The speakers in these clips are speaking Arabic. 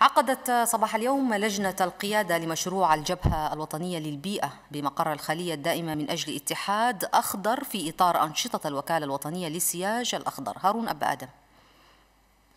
عقدت صباح اليوم لجنة القيادة لمشروع الجبهة الوطنية للبيئة بمقر الخلية الدائمة من أجل اتحاد أخضر في إطار أنشطة الوكالة الوطنية للسياج الأخضر هارون أب آدم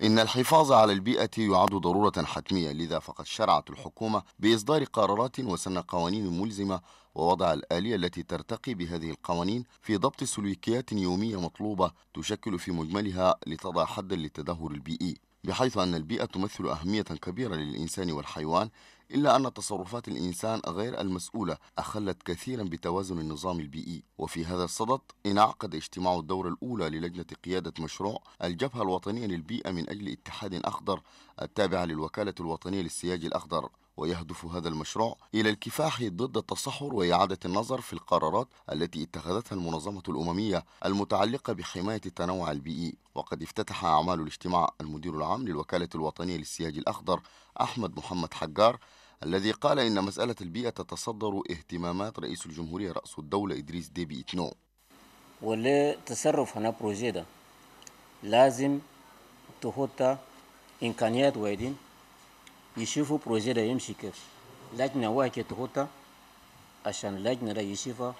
إن الحفاظ على البيئة يعد ضرورة حتمية لذا فقد شرعت الحكومة بإصدار قرارات وسن قوانين ملزمة ووضع الآلية التي ترتقي بهذه القوانين في ضبط سلوكيات يومية مطلوبة تشكل في مجملها لتضع حدا للتدهور البيئي بحيث أن البيئة تمثل أهمية كبيرة للإنسان والحيوان إلا أن تصرفات الإنسان غير المسؤولة أخلت كثيرا بتوازن النظام البيئي وفي هذا الصدد انعقد اجتماع الدورة الأولى للجنة قيادة مشروع الجبهة الوطنية للبيئة من أجل اتحاد أخضر التابعة للوكالة الوطنية للسياج الأخضر ويهدف هذا المشروع إلى الكفاح ضد التصحر وإعادة النظر في القرارات التي اتخذتها المنظمة الأممية المتعلقة بحماية التنوع البيئي وقد افتتح أعمال الاجتماع المدير العام للوكالة الوطنية للسياج الأخضر أحمد محمد حجار الذي قال إن مسألة البيئة تتصدر اهتمامات رئيس الجمهورية رأس الدولة إدريس ديبي إتنو ولتصرف هنا بروجي ده لازم تحط إمكانيات وايدين يشوفوا بروجي ده يمشي كيف لجنة واحدة تهوتا عشان لجنة ده يشوفها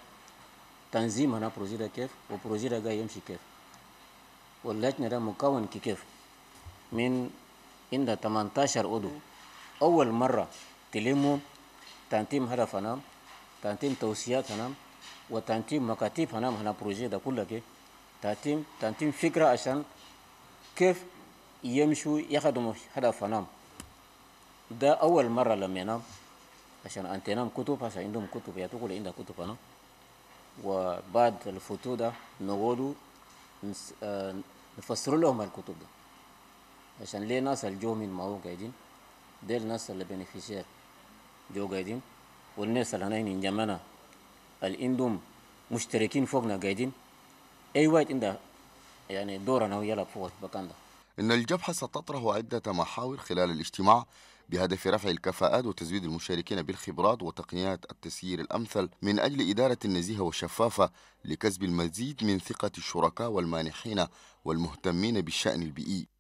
تنظيم هنا بروجي ده كيف وبروجي ده جاي يمشي كيف واللجنة ده مكون كيف من عند 18 عضو أول مرة تلموا تنتيم هدف هنا تنتيم توصيات هنا وتنتيم مكاتيب هنا هنا بروجي ده كله كيف تنتيم تنتيم فكرة عشان كيف يمشوا يخدموا هدف هنا ده اول مره لما ينام عشان انت ينام كتب عشان عندهم كتب يا تقول عندها كتب انا وبعد الفتو ده نقولوا آه، نفسر لهم الكتب ده عشان ليه ناس الجو من ما هو قاعدين ده الناس اللي بنفيشير جو قاعدين والناس اللي هنين جمعنا اللي عندهم مشتركين فوقنا قاعدين اي وقت عنده يعني دورنا ويلا فوق المكان ده ان الجبهه ستطرح عده محاور خلال الاجتماع بهدف رفع الكفاءات وتزويد المشاركين بالخبرات وتقنيات التسيير الأمثل من أجل إدارة نزيهة وشفافة لكسب المزيد من ثقة الشركاء والمانحين والمهتمين بالشأن البيئي